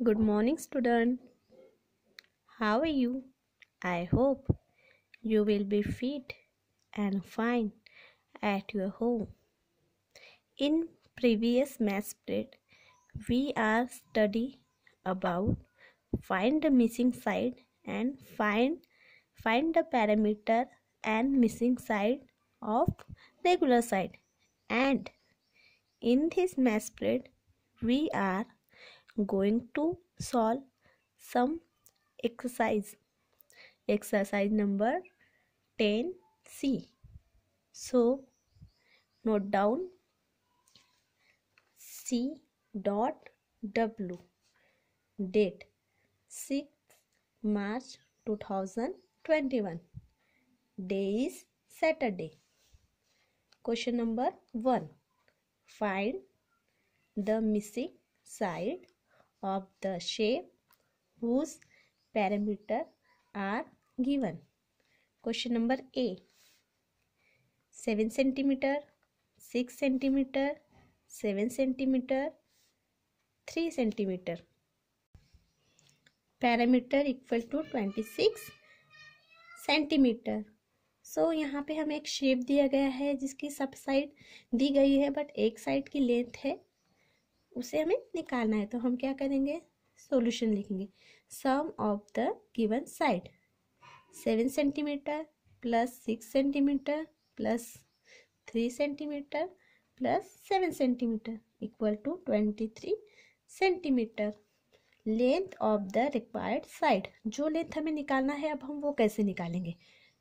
Good morning, student. How are you? I hope you will be fit and fine at your home. In previous math spread, we are study about find the missing side and find find the parameter and missing side of regular side and in this math spread we are going to solve some exercise exercise number 10c so note down c dot w date 6 march 2021 day is saturday question number 1 find the missing side of the shape whose parameter are given. Question number A. 7 centimeter, 6 centimeter, 7 centimeter, 3 centimeter. Parameter equal to 26 centimetre so so, यहाँ पे हमें एक shape दिया गया है जिसकी सब side दी गई है बट एक साइड की लेंथ है उसे हमें निकालना है तो हम क्या करेंगे सॉल्यूशन लिखेंगे sum of the given side seven centimetre plus six centimetre plus three centimetre plus seven centimetre equal to twenty three centimetre length of the required side जो लेंथ हमें निकालना है अब हम वो कैसे निकालेंगे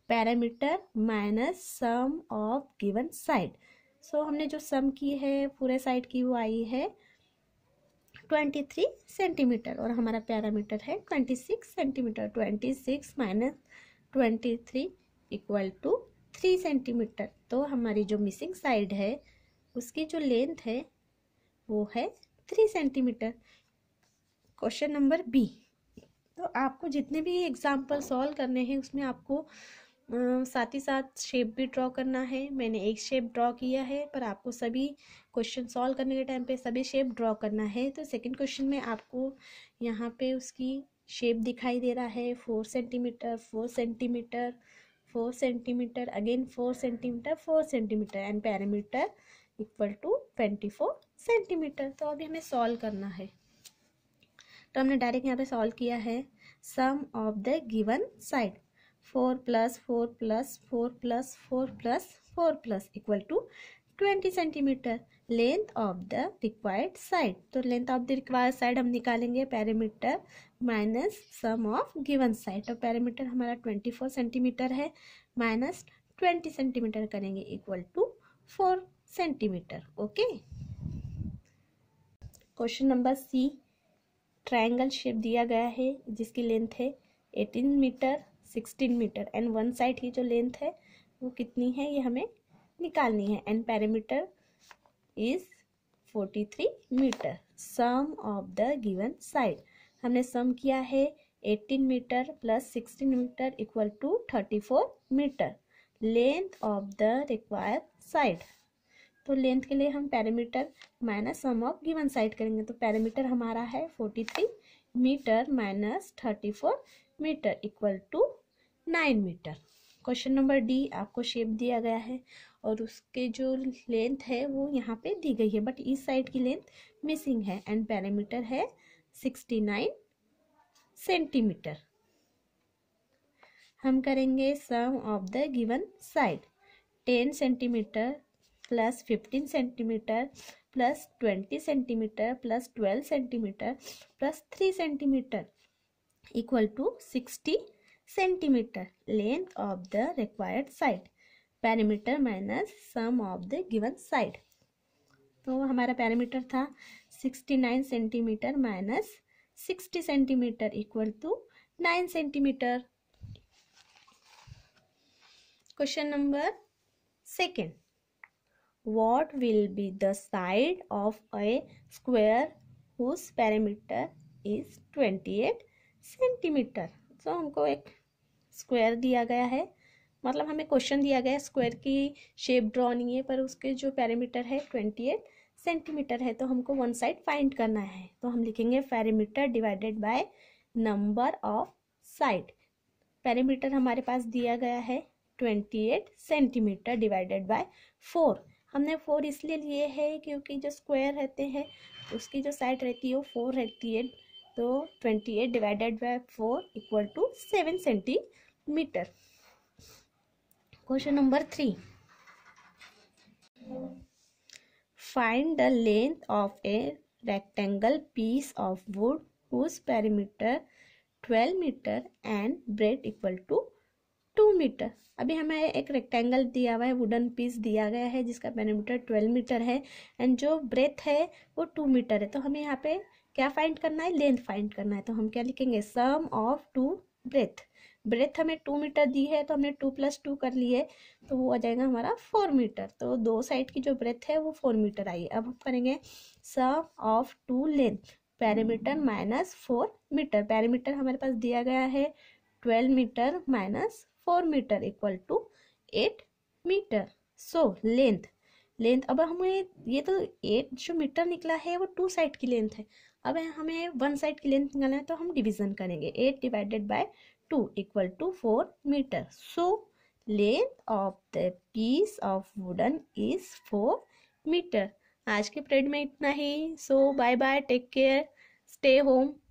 parameter minus sum of given side so हमने जो सम की है पूरे साइड की वो आई है ट्वेंटी थ्री सेंटीमीटर और हमारा पैरामीटर है twenty six centimetre twenty six minus twenty three equal to three centimetre तो हमारी जो मिसिंग साइड है उसकी जो लेंथ है वो है three centimetre question number B तो आपको जितने भी एग्जाम्पल सॉल्व करने हैं उसमें आपको साथ ही साथ शेप भी ड्रॉ करना है मैंने एक शेप ड्रॉ किया है पर आपको सभी क्वेश्चन सॉल्व करने के टाइम पे सभी शेप ड्रॉ करना है तो सेकंड क्वेश्चन में आपको यहाँ पे उसकी शेप दिखाई दे रहा है four centimetre four centimetre four centimetre again four centimetre four centimetre and parameter equal to twenty four centimetre तो अभी हमें सॉल्व करना है तो हमने डायरेक्ट यहाँ पे सॉल्व किया है sum of the given side four plus four plus four plus four plus four plus equal to twenty centimetre length of the required side तो length of the required side हम निकालेंगे parameter minus sum of given side तो parameter हमारा twenty four centimetre है minus twenty centimetre करेंगे equal to four centimetre okay question number C triangle shape दिया गया है जिसकी लेंथ है eighteen metre sixteen metre and one side की जो लेंथ है वो कितनी है ये हमें निकालनी है and parameter is forty three metre sum of the given side हमने सम किया है eighteen metre plus sixteen metre equal to thirty four metre length of the require side तो लेंथ के लिए हम parameter minus sum of given side करेंगे तो parameter हमारा है forty three metre minus thirty four metre equal to nine metre question number D आपको shape दिया गया है और उसके जो लेंथ है वो यहाँ पे दी गई है बट इस साइड की लेंथ मिसिंग है एंड पैरामीटर है सिक्सटी नाइन सेंटीमीटर हम करेंगे sum of the given side ten centimetre plus fifteen centimetre plus twenty centimetre plus twelve centimetre plus three centimetre equal to sixty centimetre length of the required side parameter minus sum of the given side तो हमारा parameter था sixty nine centimetre minus sixty centimetre equal to nine centimetre question number second what will be the side of a square whose parameter is twenty eight centimetre so हमको एक square दिया गया है मतलब हमें क्वेश्चन दिया गया स्क्वायर की शेप ड्रॉ नहीं है पर उसके जो पैरामीटर है ट्वेंटी एट सेंटीमीटर है तो हमको वन साइड फाइंड करना है तो हम लिखेंगे parameter divided by number of side parameter हमारे पास दिया गया है twenty eight centimetre divided by four हमने फोर इसलिए लिए है क्योंकि जो स्क्वायर रहते हैं उसकी जो साइड रहती है वो फोर रहती है तो 28 divided by 4 equal to 7 centimetre question number three find the length of a rectangle piece of wood whose parameter 12 metre and breadth equal to two metre अभी हमें एक रेक्टेंगल दिया हुआ है वुडन पीस दिया गया है जिसका पैरामीटर ट्वेल्व मीटर है एंड जो ब्रेथ है वो टू मीटर है तो हमें यहाँ पे क्या फाइंड करना है लेंथ फाइंड करना है तो हम क्या लिखेंगे sum of two breadth breadth हमें टू मीटर दी है तो हमने टू प्लस टू कर ली है तो वो आ जाएगा हमारा फोर मीटर तो दो साइड की जो ब्रेथ है वो फोर मीटर आई अब हम करेंगे sum of two length parameter minus four metre parameter हमारे पास दिया गया है twelve metre minus four metre equal to eight metre so length length अब हमें ये तो एट जो मीटर निकला है वो टू साइड की लेंथ है अब हमें वन साइड की लेंथ निकालना है तो हम डिवीजन करेंगे eight divided by two equal to four metre so length of the piece of wooden is four metre आज के पीरियड में इतना ही so bye bye take care stay home